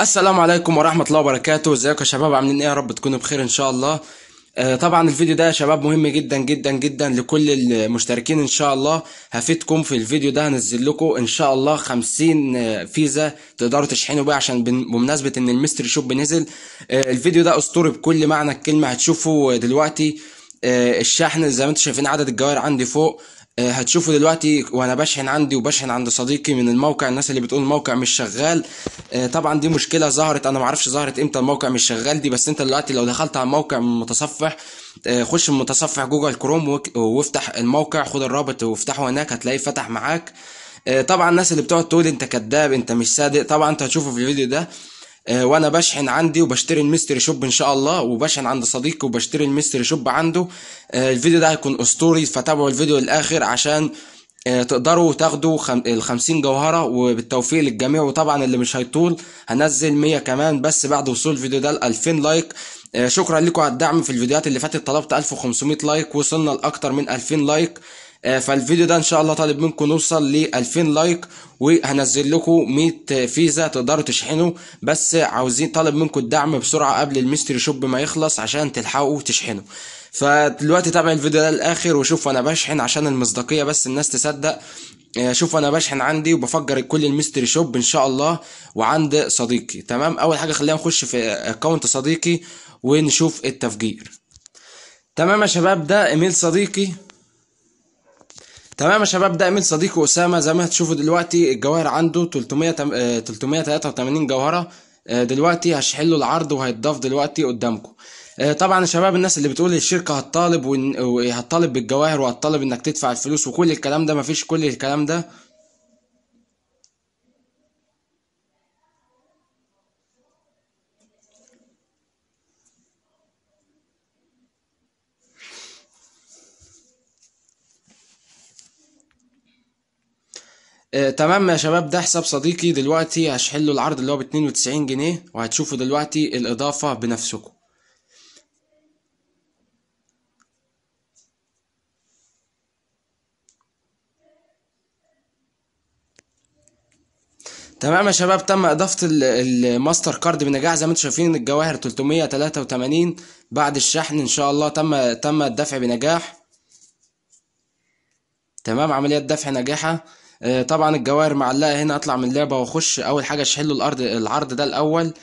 السلام عليكم ورحمه الله وبركاته ازيكم يا شباب عاملين ايه يا رب تكونوا بخير ان شاء الله آه، طبعا الفيديو ده يا شباب مهم جدا جدا جدا لكل المشتركين ان شاء الله هفيدكم في الفيديو ده هنزل لكم ان شاء الله 50 آه، فيزا تقدروا تشحنوا بيها عشان بمناسبه ان الميستري شوب نزل آه، الفيديو ده اسطوري بكل معنى الكلمه هتشوفوا دلوقتي الشحن زي ما انتم شايفين عدد الجواهر عندي فوق آه، هتشوفوا دلوقتي وانا بشحن عندي وبشحن عند صديقي من الموقع الناس اللي بتقول الموقع مش شغال آه، طبعا دي مشكله ظهرت انا معرفش ظهرت امتى الموقع مش شغال دي بس انت دلوقتي لو دخلت على الموقع من متصفح آه، خش من متصفح جوجل كروم وافتح الموقع خد الرابط وافتحه هناك هتلاقيه فتح معاك طبعا الناس اللي بتقعد تقول انت كذاب انت مش صادق طبعا انت هتشوفه في الفيديو ده آه، وانا بشحن عندي وبشتري الميستري شوب ان شاء الله وبشحن عند صديقي وبشتري الميستري شوب عنده آه، الفيديو ده هيكون اسطوري فتابعوا الفيديو للاخر عشان آه، تقدروا تاخدوا ال 50 جوهرة وبالتوفيق للجميع وطبعا اللي مش هيطول هنزل 100 كمان بس بعد وصول الفيديو ده ل 2000 لايك شكرا لكم على الدعم في الفيديوهات اللي فاتت طلبت 1500 لايك وصلنا لاكثر من 2000 لايك آه، فالفيديو ده ان شاء الله طالب منكم نوصل ل 2000 لايك وهنزل لكم 100 فيزا تقدروا تشحنوا بس عاوزين طالب منكم الدعم بسرعه قبل الميستري شوب ما يخلص عشان تلحقوا تشحنوا فدلوقتي تابع الفيديو ده للاخر وشوفوا انا بشحن عشان المصداقيه بس الناس تصدق آه، شوف انا بشحن عندي وبفجر كل الميستري شوب ان شاء الله وعند صديقي تمام اول حاجه خلينا نخش في اكونت صديقي ونشوف التفجير تمام يا شباب ده ايميل صديقي تمام يا شباب ده ايميل صديقي اسامه زي ما هتشوفوا دلوقتي الجواهر عنده 300 383 آه، جوهره آه، دلوقتي هشحله العرض وهيتضاف دلوقتي قدامكم آه، طبعا يا شباب الناس اللي بتقول الشركه هتطالب وهتطالب بالجواهر وهتطالب انك تدفع الفلوس وكل الكلام ده مفيش كل الكلام ده آه تمام يا شباب ده حساب صديقي دلوقتي هشحل له العرض اللي هو ب 92 جنيه وهتشوفوا دلوقتي الاضافه بنفسكم تمام يا شباب تم اضافه الماستر كارد بنجاح زي ما انتم شايفين الجواهر 383 بعد الشحن ان شاء الله تم تم الدفع بنجاح تمام عمليه دفع ناجحه آه، طبعا الجواهر معلقه هنا اطلع من اللعبه واخش اول حاجه اشحله الارض العرض ده الاول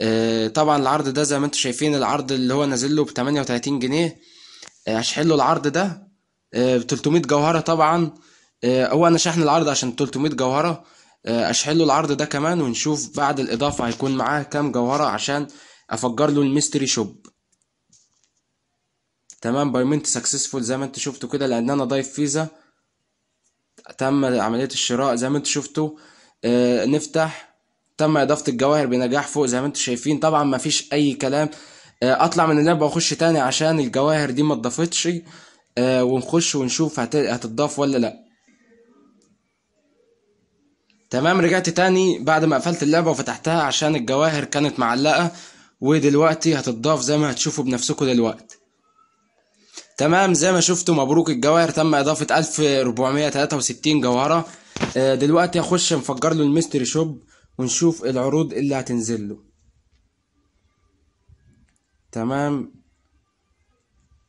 آه، طبعا العرض ده زي ما انتم شايفين العرض اللي هو نازل له ب 38 جنيه هشحله آه، العرض ده ب 300 جوهره طبعا هو انا شحن العرض عشان 300 جوهره اشحله العرض ده كمان ونشوف بعد الاضافه هيكون معاه كام جوهره عشان افجر له الميستري شوب تمام بايمنت سكسسفول زي ما انتم شفتوا كده لان انا ضايف فيزا تم عملية الشراء زي ما انتوا شفتوا آه، نفتح تم إضافة الجواهر بنجاح فوق زي ما انتوا شايفين طبعا مفيش أي كلام آه، أطلع من اللعبة وأخش تاني عشان الجواهر دي ما اتضافتش آه، ونخش ونشوف هتتضاف ولا لأ تمام رجعت تاني بعد ما قفلت اللعبة وفتحتها عشان الجواهر كانت معلقة ودلوقتي هتتضاف زي ما هتشوفوا بنفسكم دلوقتي تمام زي ما شفتوا مبروك الجواهر تم اضافه 1463 جوهره آه، دلوقتي هخش نفجر له الميستري شوب ونشوف العروض اللي هتنزل له تمام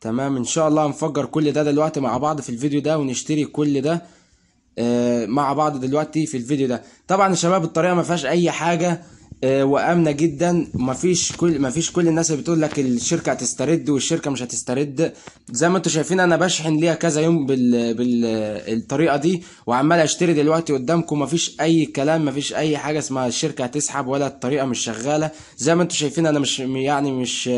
تمام ان شاء الله هنفجر كل ده دلوقتي مع بعض في الفيديو ده ونشتري كل ده آه، مع بعض دلوقتي في الفيديو ده طبعا يا شباب الطريقه ما فيهاش اي حاجه آه، وامنه جدا مفيش كل مفيش كل الناس اللي بتقول لك الشركه هتسترد والشركه مش هتسترد زي ما انتم شايفين انا بشحن ليها كذا يوم بال... بالطريقه دي وعمال اشتري دلوقتي قدامكم مفيش اي كلام مفيش اي حاجه اسمها الشركه هتسحب ولا الطريقه مش شغاله زي ما انتم شايفين انا مش يعني مش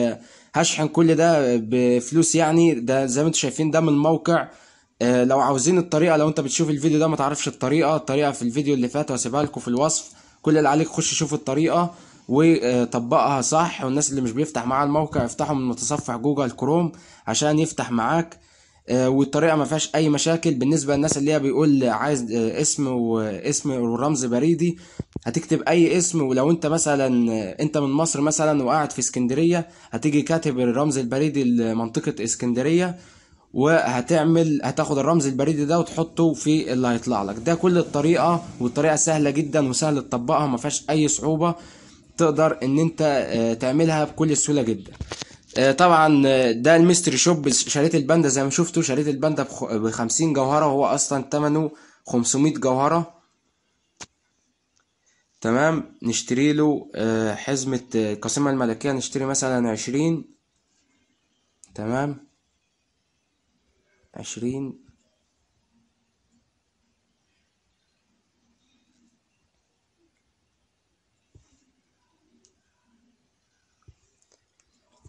هشحن كل ده بفلوس يعني ده زي ما انتم شايفين ده من موقع آه، لو عاوزين الطريقه لو انت بتشوف الفيديو ده ما تعرفش الطريقه الطريقه في الفيديو اللي فات هسيبها لكم في الوصف كل اللي عليك خش شوف الطريقه وطبقها صح والناس اللي مش بيفتح معاها الموقع افتحه من متصفح جوجل كروم عشان يفتح معاك آه، والطريقه ما فيهاش اي مشاكل بالنسبه للناس اللي هي بيقول عايز آه، اسم واسم ورمز بريدي هتكتب اي اسم ولو انت مثلا آه، انت من مصر مثلا وقاعد في اسكندريه هتيجي كاتب الرمز البريدي لمنطقه اسكندريه وهتعمل هتاخد الرمز البريدي ده وتحطه في اللي هيطلع لك ده كل الطريقه والطريقه سهله جدا وسهل تطبقها ما فيهاش اي صعوبه تقدر ان انت آه، تعملها بكل سهوله جدا آه، طبعا آه، ده الميستري شوب شريط الباندا زي ما شفتوا شريط الباندا ب 50 جوهره وهو اصلا ثمنه 500 جوهره تمام نشتري له حزمه القاسمه الملكيه نشتري مثلا 20 تمام عشرين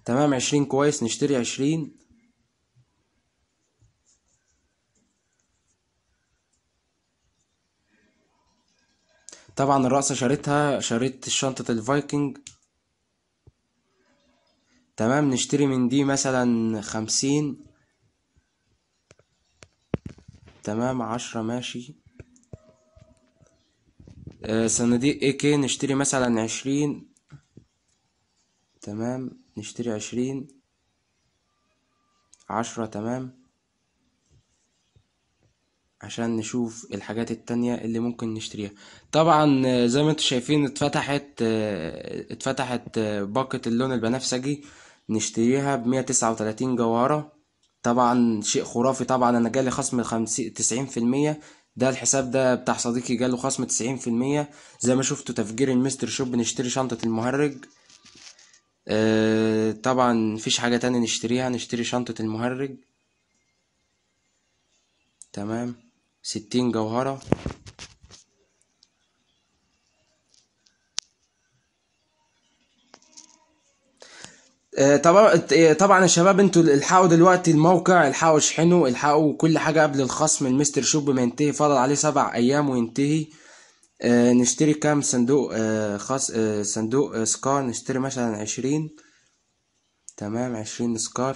تمام عشرين كويس نشتري عشرين طبعا الرقصة شريتها شريت شنطة الفايكنج تمام نشتري من دي مثلا خمسين تمام عشرة ماشي آه، صناديق اي كي نشتري مثلا عشرين تمام نشتري عشرين عشرة تمام عشان نشوف الحاجات التانية اللي ممكن نشتريها طبعا آه، زي ما انتم شايفين اتفتحت آه، اتفتحت باكت اللون البنفسجي نشتريها بمية تسعة وتلاتين جوهرة طبعا شيء خرافي طبعا انا جالي خصم خمسين تسعين في المية ده الحساب ده بتاع صديقي جاله خصم تسعين في المية زي ما شفتوا تفجير المستر شوب نشتري شنطة المهرج آه طبعا مفيش حاجة تانية نشتريها نشتري شنطة المهرج تمام ستين جوهرة آه، طبعا آه، طبعا يا شباب انتوا الحقوا دلوقتي الموقع الحقوا شحنوا الحقوا كل حاجه قبل الخصم المستر شوب ما ينتهي فضل عليه سبع ايام وينتهي آه، نشتري كام صندوق خاص صندوق سكار نشتري مثلا عشرين تمام عشرين سكار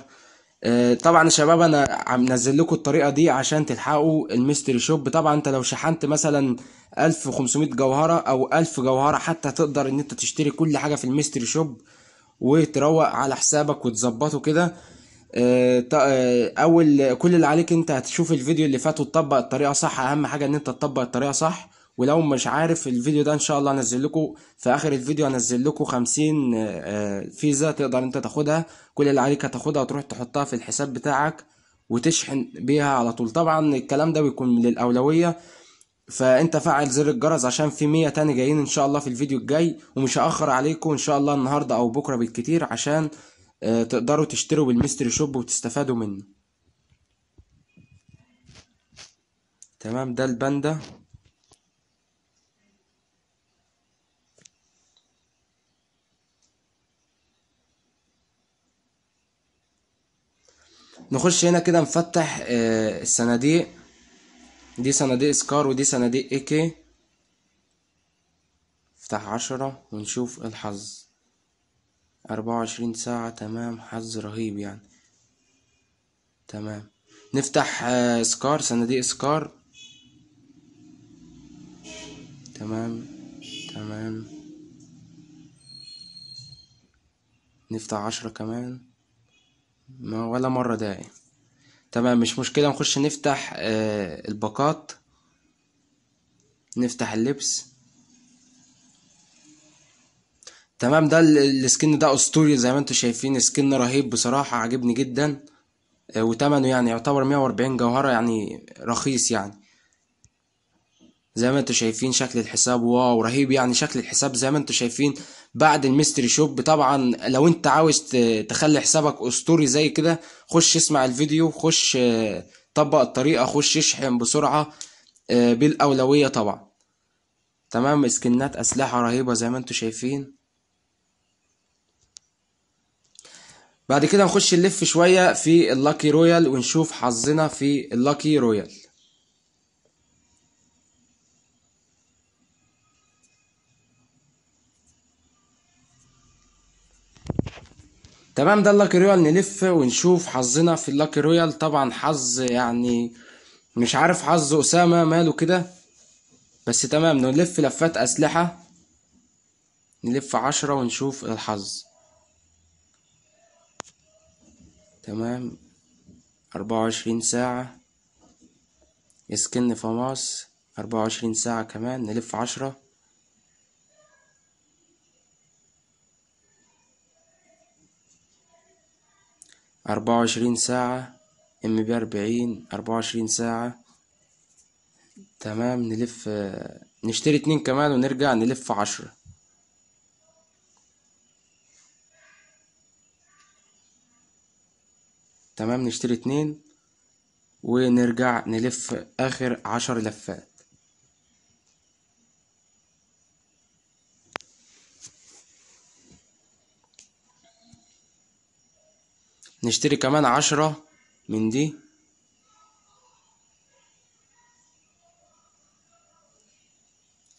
طبعا يا شباب انا عم نزل لكم الطريقه دي عشان تلحقوا المستر شوب طبعا انت لو شحنت مثلا الف وخمسمائة جوهره او الف جوهره حتى تقدر ان انت تشتري كل حاجه في المستر شوب وتروق على حسابك وتظبطه كده آه، آه، اول كل اللي عليك انت هتشوف الفيديو اللي فات وتطبق الطريقه صح اهم حاجه ان انت تطبق الطريقه صح ولو مش عارف الفيديو ده ان شاء الله هنزل لكم في اخر الفيديو هنزل لكم 50 آه، فيزا تقدر انت تاخدها كل اللي عليك هتاخدها وتروح تحطها في الحساب بتاعك وتشحن بيها على طول طبعا الكلام ده بيكون للاولويه فانت فعل زر الجرس عشان في مية تاني جايين ان شاء الله في الفيديو الجاي ومش هأخر عليكم ان شاء الله النهاردة او بكرة بالكتير عشان آه، تقدروا تشتروا بالميستري شوب وتستفادوا منه تمام ده الباندا نخش هنا كده نفتح آه، الصناديق دي صناديق سكار ودي صناديق اي كي افتح عشرة ونشوف الحظ أربعة وعشرين ساعة تمام حظ رهيب يعني تمام نفتح آه، سكار صناديق سكار تمام تمام نفتح عشرة كمان ما ولا مرة داعي تمام مش مشكلة نخش نفتح آه، الباقات نفتح اللبس تمام ده السكن ده اسطوري زي ما انتم شايفين سكن رهيب بصراحة عجبني جدا آه، وتمنه يعني يعتبر مية وأربعين جوهرة يعني رخيص يعني زي ما انتوا شايفين شكل الحساب واو رهيب يعني شكل الحساب زي ما انتوا شايفين بعد الميستري شوب طبعا لو انت عاوز تخلي حسابك اسطوري زي كده خش اسمع الفيديو خش آه، طبق الطريقه خش اشحن بسرعه آه، بالاولويه طبعا تمام سكنات اسلحه رهيبه زي ما انتوا شايفين بعد كده نخش نلف شويه في اللاكي رويال ونشوف حظنا في اللاكي رويال تمام ده اللاكي رويال نلف ونشوف حظنا في اللاكي رويال طبعا حظ يعني مش عارف حظ اسامه ماله كده بس تمام نلف لفات اسلحه نلف عشرة ونشوف الحظ تمام أربعة وعشرين ساعة اسكن فماس أربعة وعشرين ساعة كمان نلف عشرة أربعة وعشرين ساعة ام بي أربعين أربعة وعشرين ساعة تمام نلف نشتري اتنين كمان ونرجع نلف عشرة تمام نشتري اتنين ونرجع نلف آخر عشر لفات نشتري كمان عشرة من دي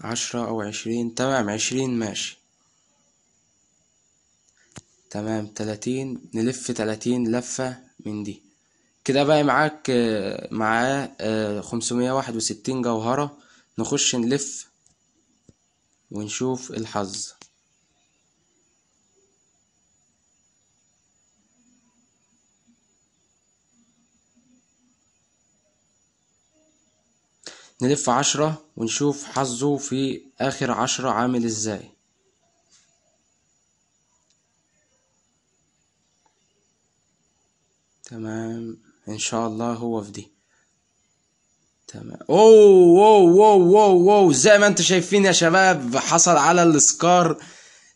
عشرة أو عشرين تمام عشرين ماشي تمام تلاتين نلف تلاتين لفة من دي كده بقى معاك آه، معاه آه، خمسمية واحد وستين جوهرة نخش نلف ونشوف الحظ نلف عشرة ونشوف حظه في آخر عشرة عامل ازاي تمام ان شاء الله هو في دي تمام اوه اوه اوه اوه اوه زي ما انتم شايفين يا شباب حصل على السكار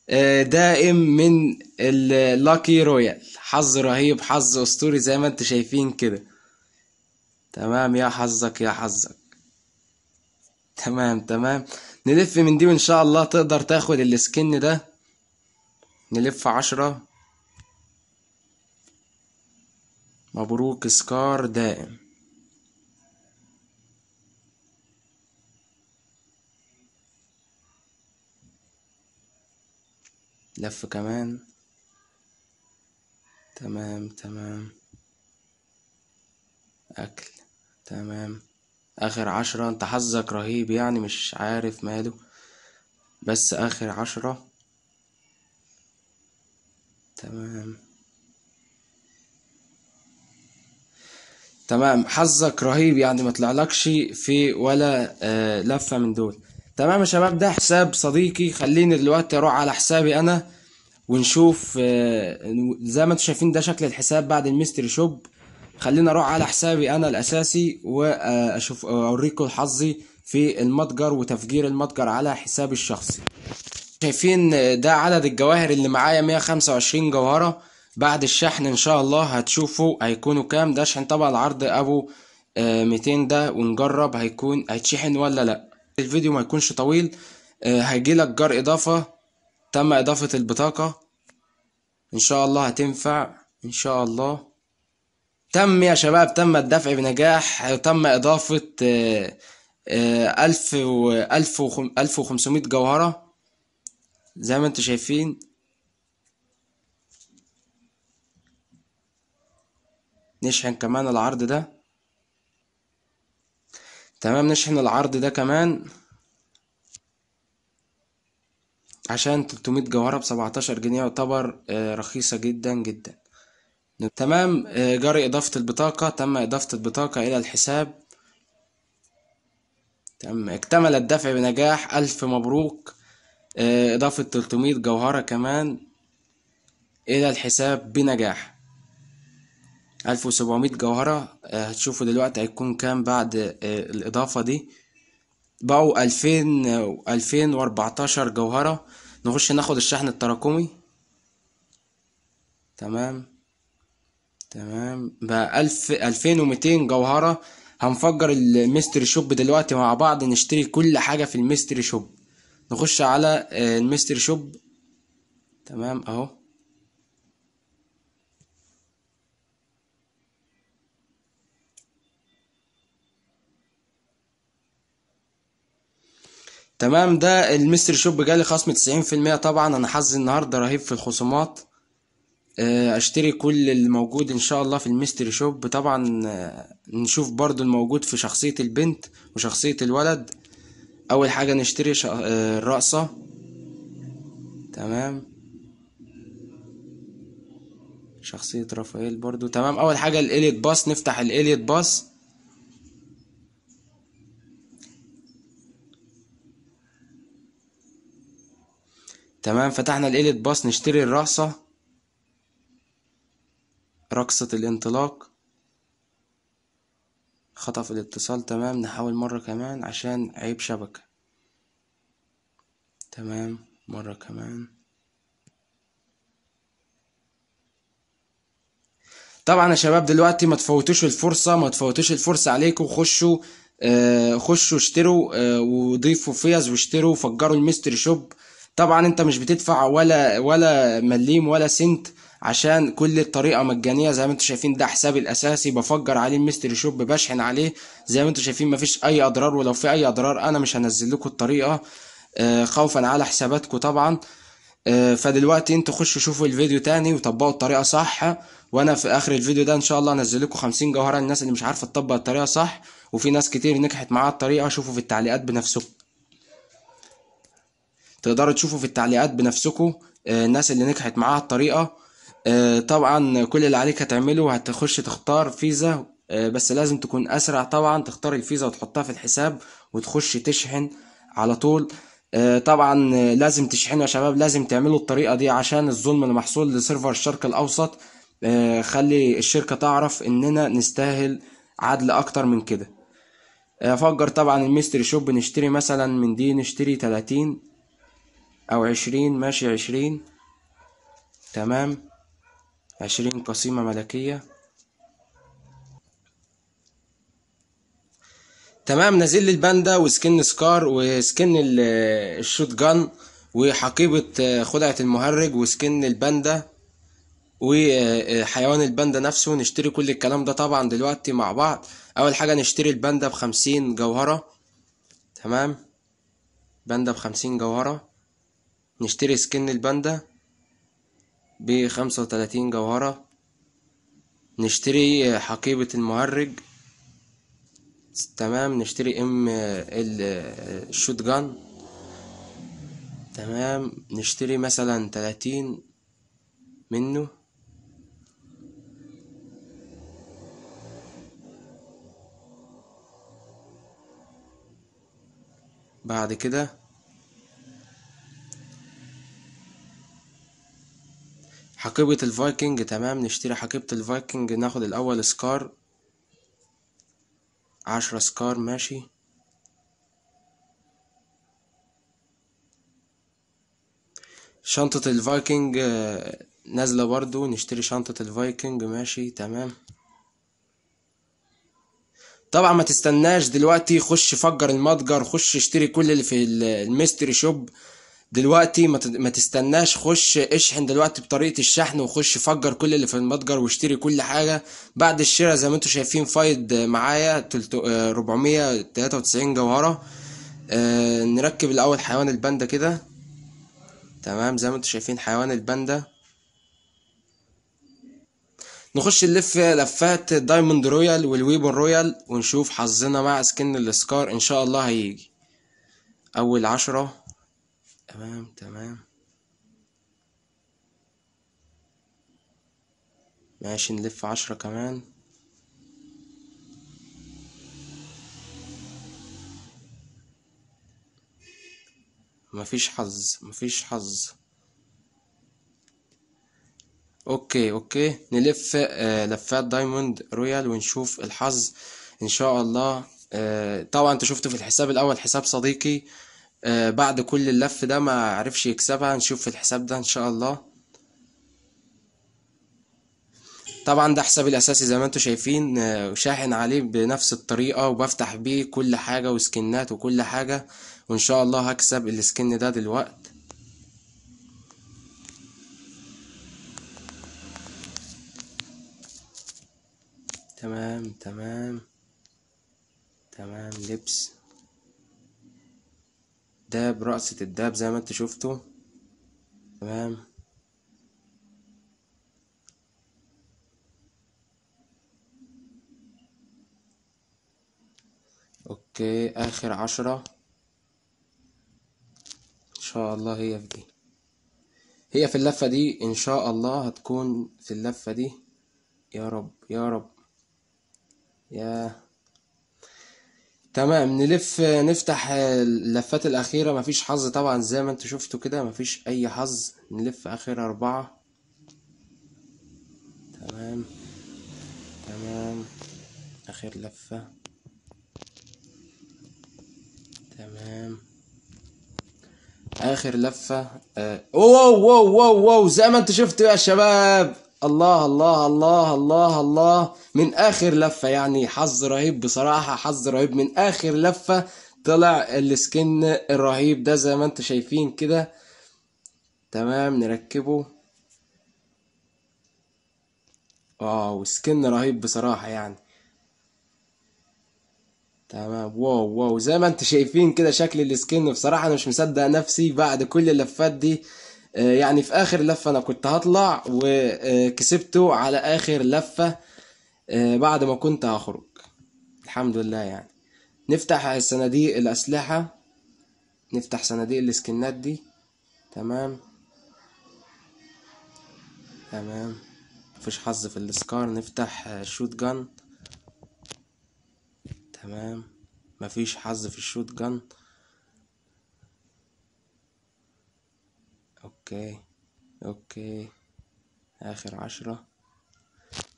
آه، دائم من اللاكي رويال حظ رهيب حظ اسطوري زي ما انتم شايفين كده تمام يا حظك يا حظك تمام تمام نلف من دي وان شاء الله تقدر تاخد السكن ده نلف عشرة مبروك سكار دائم لف كمان تمام تمام اكل تمام اخر عشرة انت حظك رهيب يعني مش عارف ماله بس اخر عشرة تمام تمام حظك رهيب يعني ما طلعلكش في ولا آه لفة من دول تمام يا شباب ده حساب صديقي خليني دلوقتي اروح على حسابي انا ونشوف آه زي ما انتم شايفين ده شكل الحساب بعد الميستري شوب خلينا اروح على حسابي انا الاساسي واشوف اوريكم حظي في المتجر وتفجير المتجر على حسابي الشخصي شايفين ده عدد الجواهر اللي معايا 125 جوهرة بعد الشحن ان شاء الله هتشوفوا هيكونوا كام ده شحن طبعا العرض ابو 200 آه، ده ونجرب هيكون هيتشحن ولا لا الفيديو ما يكونش طويل آه، هيجيلك جار اضافة تم اضافة البطاقة ان شاء الله هتنفع ان شاء الله تم يا شباب تم الدفع بنجاح تم إضافة آه، آه، ألف ألف ألف وخمسمائة جوهرة زي ما انتوا شايفين نشحن كمان العرض ده تمام نشحن العرض ده كمان عشان 300 جوهرة بسبعتاشر جنيه يعتبر آه، رخيصة جدا جدا تمام آه، جرى إضافة البطاقة تم إضافة البطاقة إلى الحساب تم اكتمل الدفع بنجاح ألف مبروك آه، إضافة 300 جوهرة كمان إلى الحساب بنجاح ألف وسبعمائة جوهرة آه، هتشوفوا دلوقتي هيكون كام بعد الإضافة دي بقوا ألفين ألفين وأربعتاشر جوهرة نخش ناخد الشحن التراكمي تمام تمام بقى 1000 2200 جوهرة هنفجر الميستري شوب دلوقتي مع بعض نشتري كل حاجة في الميستري شوب نخش على آه، الميستري شوب تمام اهو تمام ده الميستري شوب جالي خصم 90% طبعا انا حظي النهارده رهيب في الخصومات آه، اشتري كل الموجود ان شاء الله في الميستري شوب طبعا آه، نشوف برضو الموجود في شخصية البنت وشخصية الولد اول حاجة نشتري آه، الرقصة تمام شخصية رافائيل برضو تمام اول حاجة الاليت باس نفتح الاليت باس تمام فتحنا الاليت باس نشتري الرقصة رقصة الانطلاق خطف الاتصال تمام نحاول مرة كمان عشان عيب شبكة تمام مرة كمان طبعا يا شباب دلوقتي ما تفوتوش الفرصة ما تفوتوش الفرصة عليكم خشوا آه خشوا اشتروا آه وضيفوا فيز واشتروا فجروا الميستري شوب طبعا انت مش بتدفع ولا ولا مليم ولا سنت عشان كل الطريقه مجانيه زي ما انتم شايفين ده حسابي الاساسي بفجر عليه الميستري شوب بشحن عليه زي ما انتم شايفين مفيش اي اضرار ولو في اي اضرار انا مش هنزل لكم الطريقه آه، خوفا على حساباتكم طبعا آه، فدلوقتي انتوا خشوا شوفوا الفيديو تاني وطبقوا الطريقه صح وانا في اخر الفيديو ده ان شاء الله هنزل لكم 50 جوهره للناس اللي مش عارفه تطبق الطريقه صح وفي ناس كتير نجحت معاها الطريقه شوفوا في التعليقات بنفسكم تقدروا تشوفوا في التعليقات بنفسكم آه، الناس اللي نجحت معاها الطريقه آه، طبعا كل اللي عليك هتعمله هتخش تختار فيزا آه، بس لازم تكون اسرع طبعا تختار الفيزا وتحطها في الحساب وتخش تشحن على طول آه، طبعا لازم تشحنوا يا شباب لازم تعملوا الطريقه دي عشان الظلم اللي محصول لسيرفر الشرق الاوسط خلي الشركه تعرف اننا نستاهل عدل اكتر من كده افجر طبعا الميستري شوب نشتري مثلا من دي نشتري تلاتين او عشرين ماشي عشرين تمام عشرين قسيمة ملكية تمام نازل لي الباندا وسكن سكار وسكن الشوت جان وحقيبة خدعة المهرج وسكن الباندا وحيوان الباندا نفسه نشتري كل الكلام ده طبعا دلوقتي مع بعض اول حاجة نشتري الباندا بخمسين جوهرة تمام باندا بخمسين جوهرة نشتري سكن الباندا بخمسة وتلاتين جوهرة نشتري حقيبة المهرج تمام نشتري ام الشوت جان تمام نشتري مثلا تلاتين منه بعد كده حقيبة الفايكنج تمام نشتري حقيبة الفايكنج ناخد الأول سكار عشرة سكار ماشي شنطة الفايكنج آه، نازلة برضو نشتري شنطة الفايكنج ماشي تمام طبعا ما تستناش دلوقتي خش فجر المتجر خش اشتري كل اللي في الميستري شوب دلوقتي ما تستناش خش اشحن دلوقتي بطريقه الشحن وخش فجر كل اللي في المتجر واشتري كل حاجه بعد الشراء زي ما انتم شايفين فايد معايا 493 آه، جوهره آه، نركب الاول حيوان الباندا كده تمام زي ما انتم شايفين حيوان الباندا نخش نلف لفات دايموند رويال والويبون رويال ونشوف حظنا مع سكن السكار ان شاء الله هيجي اول عشرة تمام تمام ماشي نلف عشرة كمان مفيش حظ مفيش حظ اوكي اوكي نلف آه لفات دايموند رويال ونشوف الحظ ان شاء الله آه طبعا انت شفت في الحساب الاول حساب صديقي آه، بعد كل اللف ده ما عرفش يكسبها في الحساب ده ان شاء الله طبعا ده حسابي الاساسي زي ما انتم شايفين وشاحن آه، شاحن عليه بنفس الطريقة وبفتح بيه كل حاجة وسكنات وكل حاجة وان شاء الله هكسب السكن ده دلوقت تمام تمام تمام لبس داب رقصة الداب زي ما انتوا شفتوا تمام اوكي اخر عشرة ان شاء الله هي في دي هي في اللفة دي ان شاء الله هتكون في اللفة دي يا رب يا رب يا تمام نلف نفتح اللفات الأخيرة مفيش حظ طبعا زي ما انتوا شفتوا كده مفيش أي حظ نلف آخر أربعة تمام تمام آخر لفة تمام آخر لفة آه. أوه واو واو واو زي ما انتوا شفتوا يا شباب الله الله الله الله الله من اخر لفه يعني حظ رهيب بصراحه حظ رهيب من اخر لفه طلع السكن الرهيب ده زي ما انتم شايفين كده تمام نركبه واو سكن رهيب بصراحه يعني تمام واو واو زي ما انتم شايفين كده شكل السكن بصراحه انا مش مصدق نفسي بعد كل اللفات دي آه، يعني في اخر لفه انا كنت هطلع وكسبته على اخر لفه آه، بعد ما كنت هخرج الحمد لله يعني نفتح صناديق الاسلحه نفتح صناديق الاسكنات دي تمام تمام مفيش حظ في الاسكار نفتح شوت جان تمام مفيش حظ في الشوت جان اوكي اوكي اخر عشرة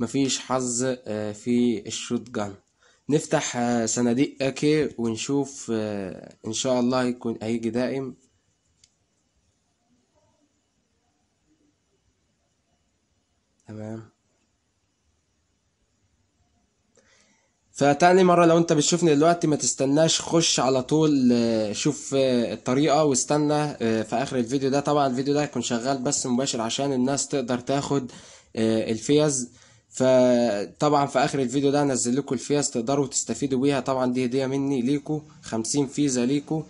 مفيش حظ آه، في الشوت جان نفتح آه، صناديق اكي ونشوف آه، ان شاء الله يكون هيجي دائم تمام فتاني مرة لو انت بتشوفني دلوقتي ما تستناش خش على طول آه، شوف آه، الطريقة واستنى آه، في اخر الفيديو ده طبعا الفيديو ده هيكون شغال بس مباشر عشان الناس تقدر تاخد الفيز فطبعا في اخر الفيديو ده هنزل لكم الفيز تقدروا تستفيدوا بيها طبعا دي هدية مني ليكو خمسين فيزا ليكو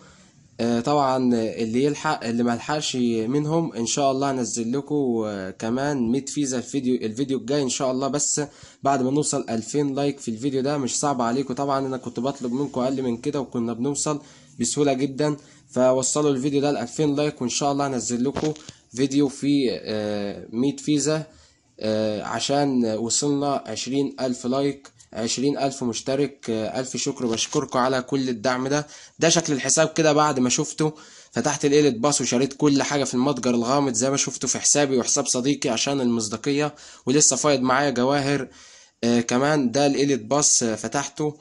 آه، طبعا اللي يلحق اللي ملحقش منهم ان شاء الله هنزل لكم كمان 100 فيزا الفيديو الفيديو الجاي ان شاء الله بس بعد ما نوصل 2000 لايك في الفيديو ده مش صعب عليكم طبعا انا كنت بطلب منكم اقل من كده وكنا بنوصل بسهوله جدا فوصلوا الفيديو ده ل 2000 لايك وان شاء الله هنزل لكم فيديو في 100 آه، فيزا آه، عشان وصلنا 20000 لايك عشرين ألف مشترك آه، ألف شكر بشكركم على كل الدعم ده ده شكل الحساب كده بعد ما شفته فتحت الإيلة باص وشريت كل حاجة في المتجر الغامض زي ما شفته في حسابي وحساب صديقي عشان المصداقية ولسه فايض معايا جواهر آه كمان ده الإيلة باص فتحته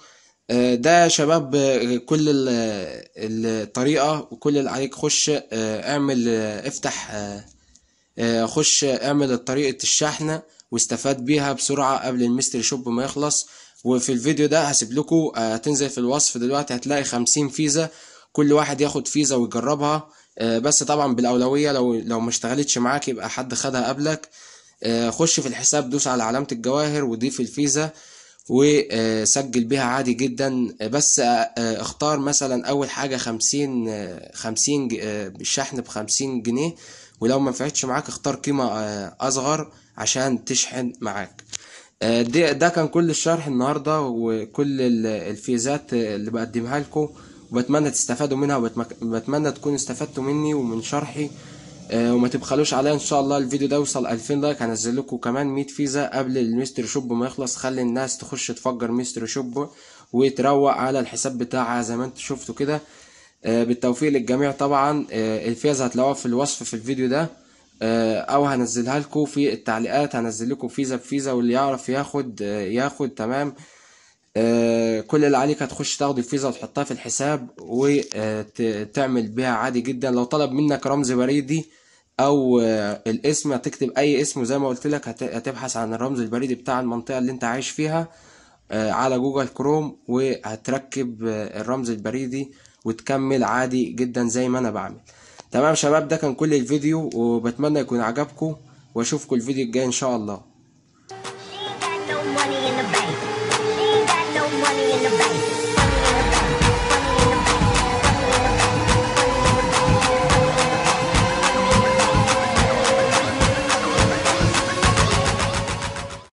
آه ده شباب آه، كل الطريقة وكل اللي عليك خش آه، اعمل افتح خش اعمل طريقة الشحن واستفاد بيها بسرعة قبل المستري شوب ما يخلص وفي الفيديو ده هسيب لكم آه، هتنزل في الوصف دلوقتي هتلاقي خمسين فيزا كل واحد ياخد فيزا ويجربها آه، بس طبعا بالاولويه لو لو ما اشتغلتش معاك يبقى حد خدها قبلك آه، خش في الحساب دوس على علامه الجواهر وضيف الفيزا وسجل بيها عادي جدا بس اختار مثلا اول حاجه خمسين خمسين شحن بخمسين جنيه ولو ما نفعتش معاك اختار قيمة آه، أصغر عشان تشحن معاك ده, آه، ده كان كل الشرح النهاردة وكل الفيزات اللي بقدمها لكم وبتمنى تستفادوا منها وبتمنى تكونوا استفدتوا مني ومن شرحي آه، وما تبخلوش عليا ان شاء الله الفيديو ده يوصل 2000 لايك هنزل لكم كمان 100 فيزا قبل المستر شوب ما يخلص خلي الناس تخش تفجر مستر شوب وتروق على الحساب بتاعها زي ما انتم شفتوا كده آه، بالتوفيق للجميع طبعا آه، الفيز هتلاقوها في الوصف في الفيديو ده آه، او هنزلها لكم في التعليقات هنزل لكم فيزا بفيزا واللي يعرف ياخد ياخد تمام كل اللي عليك هتخش تاخد الفيزا وتحطها في الحساب وتعمل بيها عادي جدا لو طلب منك رمز بريدي او الاسم هتكتب اي اسم وزي ما قلت لك هتبحث عن الرمز البريدي بتاع المنطقه اللي انت عايش فيها على جوجل كروم وهتركب الرمز البريدي وتكمل عادي جدا زي ما انا بعمل تمام شباب ده كان كل الفيديو وبتمنى يكون عجبكم واشوفكم الفيديو الجاي ان شاء الله